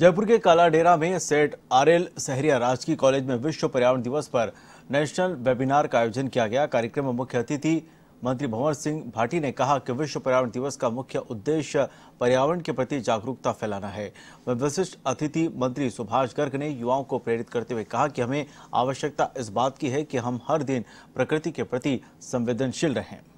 जयपुर के कालाडेरा में are RL Sahariya राजकीय कॉलेज में विश्व पर्यावरण दिवस पर नेशनल वेबिनार का आयोजन किया गया कार्यक्रम में मुख्य अतिथि मंत्री भंवर सिंह भाटी ने कहा कि विश्व पर्यावरण दिवस का मुख्य उद्देश्य पर्यावरण के प्रति जागरूकता फैलाना है विशिष्ट अतिथि मंत्री सुभाष गर्ग ने युवाओं को प्रेरित करते हुए कहा कि हमें आवश्यकता इस बात की है कि हम हर दिन प्रकृति के प्रति संवेदनशील रहें